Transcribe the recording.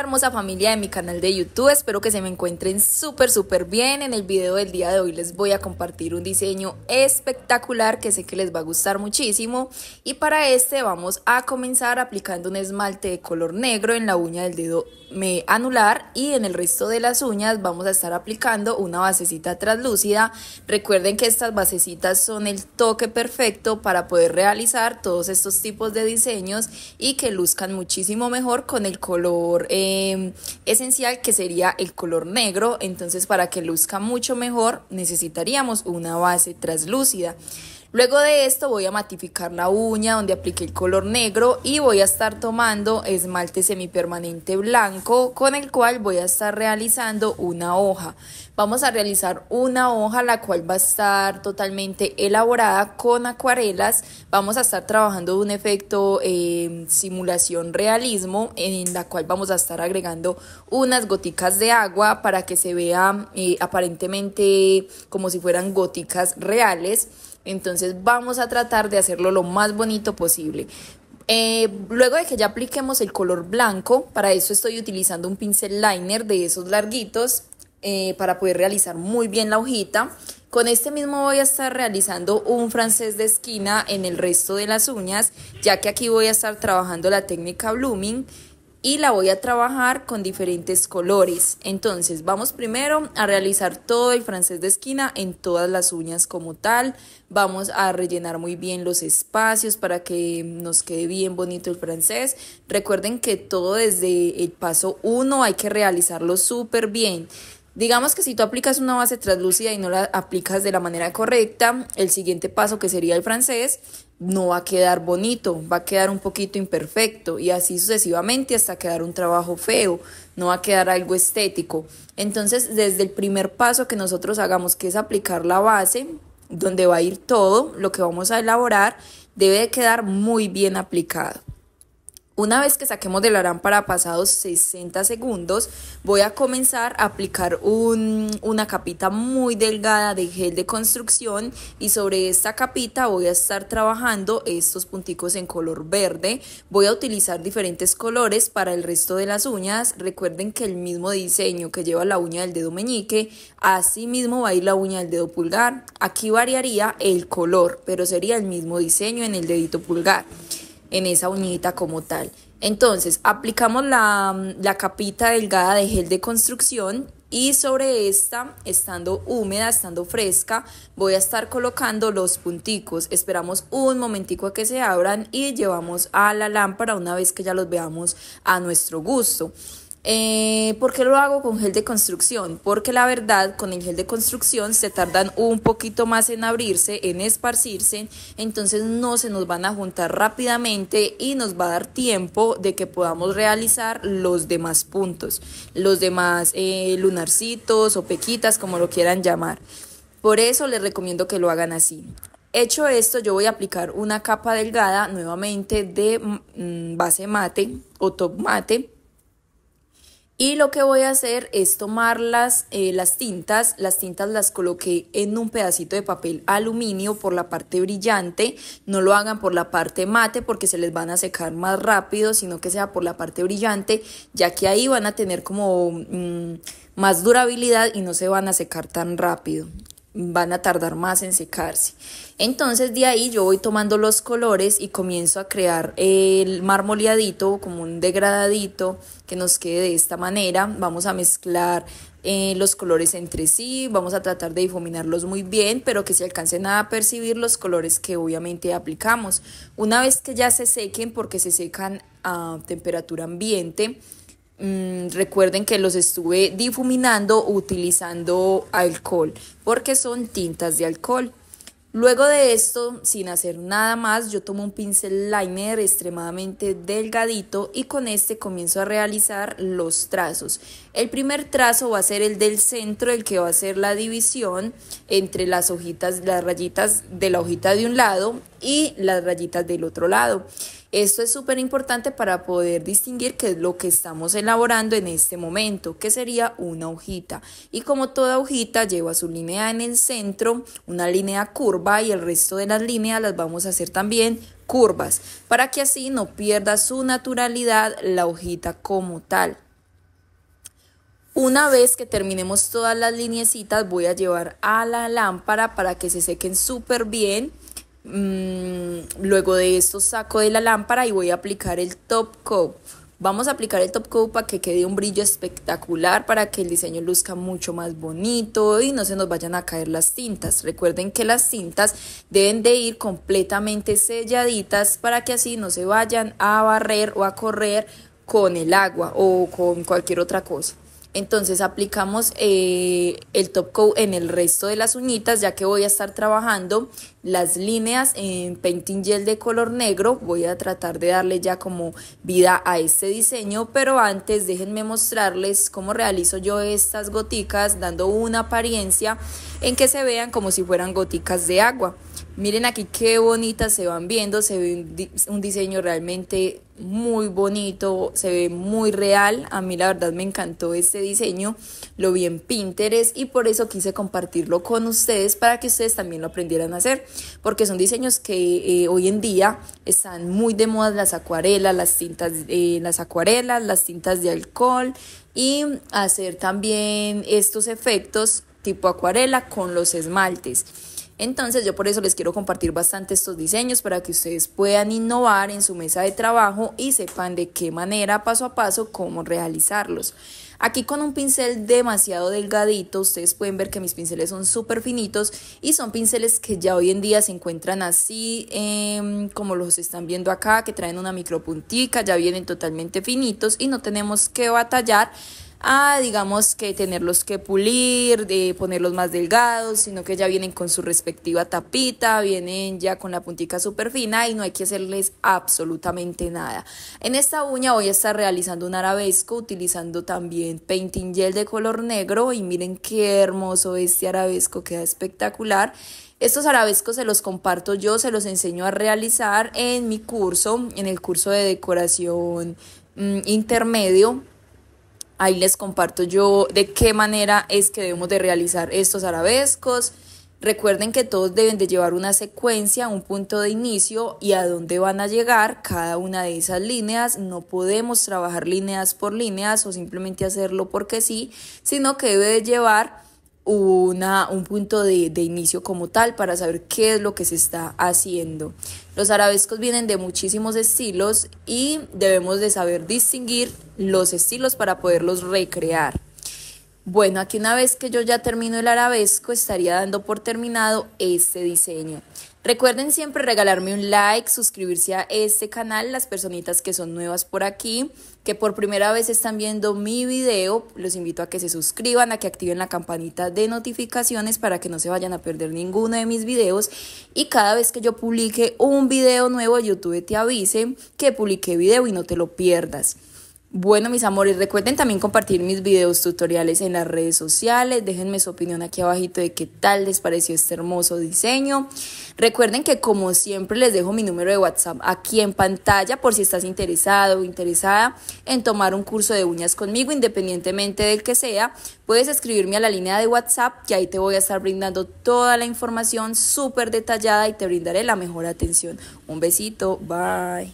hermosa familia de mi canal de YouTube. Espero que se me encuentren súper, súper bien. En el video del día de hoy les voy a compartir un diseño espectacular que sé que les va a gustar muchísimo. Y para este vamos a comenzar aplicando un esmalte de color negro en la uña del dedo anular y en el resto de las uñas vamos a estar aplicando una basecita translúcida. Recuerden que estas basecitas son el toque perfecto para poder realizar todos estos tipos de diseños y que luzcan muchísimo mejor con el color eh, Em, esencial que sería el color negro. Entonces para que luzca mucho mejor necesitaríamos una base translúcida. Luego de esto voy a matificar la uña donde apliqué el color negro y voy a estar tomando esmalte semipermanente blanco con el cual voy a estar realizando una hoja. Vamos a realizar una hoja la cual va a estar totalmente elaborada con acuarelas. Vamos a estar trabajando un efecto em, simulación realismo en la cual vamos a estar agregando unas goticas de agua para que se vea eh, aparentemente como si fueran goticas reales. Entonces vamos a tratar de hacerlo lo más bonito posible. Eh, luego de que ya apliquemos el color blanco, para eso estoy utilizando un pincel liner de esos larguitos eh, para poder realizar muy bien la hojita. Con este mismo voy a estar realizando un francés de esquina en el resto de las uñas, ya que aquí voy a estar trabajando la técnica blooming y la voy a trabajar con diferentes colores. Entonces vamos primero a realizar todo el francés de esquina en todas las uñas como tal. Vamos a rellenar muy bien los espacios para que nos quede bien bonito el francés. Recuerden que todo desde el paso 1 hay que realizarlo súper bien. Digamos que si tú aplicas una base translúcida y no la aplicas de la manera correcta, el siguiente paso que sería el francés no va a quedar bonito, va a quedar un poquito imperfecto y así sucesivamente hasta quedar un trabajo feo, no va a quedar algo estético. Entonces, desde el primer paso que nosotros hagamos, que es aplicar la base, donde va a ir todo lo que vamos a elaborar, debe quedar muy bien aplicado. Una vez que saquemos del arán para pasados 60 segundos, voy a comenzar a aplicar una capita muy delgada de gel de construcción y sobre esta capita voy a estar trabajando estos punticos en color verde. Voy a utilizar diferentes colores para el resto de las uñas. Recuerden que el mismo diseño que lleva la uña del dedo meñique, así mismo va a ir la uña del dedo pulgar. Aquí variaría el color, pero sería el mismo diseño en el dedito pulgar en esa uñita como tal. Entonces, aplicamos la, capita delgada de gel de construcción y sobre esta, estando húmeda, estando fresca, voy a estar colocando los punticos. Esperamos un momentico a que se abran y llevamos a la lámpara una vez que ya los veamos a nuestro gusto. Eh, ¿Por qué lo hago con gel de construcción? Porque la verdad, con el gel de construcción se tardan un poquito más en abrirse, en esparcirse, entonces no se nos van a juntar rápidamente y nos va a dar tiempo de que podamos realizar los demás puntos, los demás eh, lunarcitos o pequitas, como lo quieran llamar. Por eso les recomiendo que lo hagan así. Hecho esto, yo voy a aplicar una capa delgada nuevamente de mm, base mate o top mate y lo que voy a hacer es tomar las, eh, las tintas, las tintas las coloqué en un pedacito de papel aluminio por la parte brillante, no lo hagan por la parte mate porque se les van a secar más rápido, sino que sea por la parte brillante, ya que ahí van a tener como mm, más durabilidad y no se van a secar tan rápido van a tardar más en secarse. Entonces de ahí yo voy tomando los colores y comienzo a crear el marmoleadito como un degradadito que nos quede de esta manera. Vamos a mezclar eh, los colores entre sí, vamos a tratar de difuminarlos muy bien, pero que se alcancen a percibir los colores que obviamente aplicamos. Una vez que ya se sequen, porque se secan a temperatura ambiente, Mm, recuerden que los estuve difuminando utilizando alcohol, porque son tintas de alcohol. Luego de esto, sin hacer nada más, yo tomo un pincel liner extremadamente delgadito y con este comienzo a realizar los trazos. El primer trazo va a ser el del centro, el que va a ser la división entre las hojitas, las rayitas de la hojita de un lado y las rayitas del otro lado. Esto es súper importante para poder distinguir qué es lo que estamos elaborando en este momento, que sería una hojita. Y como toda hojita lleva su línea en el centro, una línea curva y el resto de las líneas las vamos a hacer también curvas, para que así no pierda su naturalidad la hojita como tal. Una vez que terminemos todas las lineecitas voy a llevar a la lámpara para que se sequen súper bien Mm, luego de esto saco de la lámpara y voy a aplicar el top coat. Vamos a aplicar el top coat para que quede un brillo espectacular, para que el diseño luzca mucho más bonito y no se nos vayan a caer las tintas. Recuerden que las cintas deben de ir completamente selladitas para que así no se vayan a barrer o a correr con el agua o con cualquier otra cosa. Entonces aplicamos eh, el top coat en el resto de las uñitas, ya que voy a estar trabajando las líneas en painting gel de color negro. Voy a tratar de darle ya como vida a este diseño, pero antes déjenme mostrarles cómo realizo yo estas goticas, dando una apariencia en que se vean como si fueran goticas de agua. Miren aquí qué bonitas se van viendo, se ve un, diseño realmente muy bonito, se ve muy real. A mí la verdad me encantó este diseño, lo vi en Pinterest y por eso quise compartirlo con ustedes para que ustedes también lo aprendieran a hacer, porque son diseños que eh, hoy en día están muy de moda las acuarelas, las tintas, eh, las acuarelas, las tintas de alcohol y hacer también estos efectos tipo acuarela con los esmaltes. Entonces yo por eso les quiero compartir bastante estos diseños para que ustedes puedan innovar en su mesa de trabajo y sepan de qué manera, paso a paso, cómo realizarlos. Aquí con un pincel demasiado delgadito, ustedes pueden ver que mis pinceles son súper finitos y son pinceles que ya hoy en día se encuentran así em, como los están viendo acá, que traen una micropuntica, ya vienen totalmente finitos y no tenemos que batallar a, digamos, que tenerlos que pulir, de ponerlos más delgados, sino que ya vienen con su respectiva tapita, vienen ya con la puntica súper fina y no hay que hacerles absolutamente nada. En esta uña voy a estar realizando un arabesco utilizando también painting gel de color negro y miren qué hermoso este arabesco, queda espectacular. Estos arabescos se los comparto yo, se los enseño a realizar en mi curso, en el curso de decoración mm, intermedio Ahí les comparto yo de qué manera es que debemos de realizar estos arabescos. Recuerden que todos deben de llevar una secuencia, un punto de inicio y a dónde van a llegar cada una de esas líneas. No podemos trabajar líneas por líneas o simplemente hacerlo porque sí, sino que debe de llevar una, un punto de, de, inicio como tal para saber qué es lo que se está haciendo. Los arabescos vienen de muchísimos estilos y debemos de saber distinguir los estilos para poderlos recrear. Bueno, aquí una vez que yo ya termino el arabesco estaría dando por terminado este diseño. Recuerden siempre regalarme un like, suscribirse a este canal, las personitas que son nuevas por aquí, que por primera vez están viendo mi video, los invito a que se suscriban, a que activen la campanita de notificaciones para que no se vayan a perder ninguno de mis videos y cada vez que yo publique un video nuevo YouTube te avise que publique video y no te lo pierdas. Bueno, mis amores, recuerden también compartir mis videos tutoriales en las redes sociales. Déjenme su opinión aquí abajito de qué tal les pareció este hermoso diseño. Recuerden que como siempre les dejo mi número de WhatsApp aquí en pantalla por si estás interesado o interesada en tomar un curso de uñas conmigo, independientemente del que sea. Puedes escribirme a la línea de WhatsApp que ahí te voy a estar brindando toda la información súper detallada y te brindaré la mejor atención. Un besito, bye.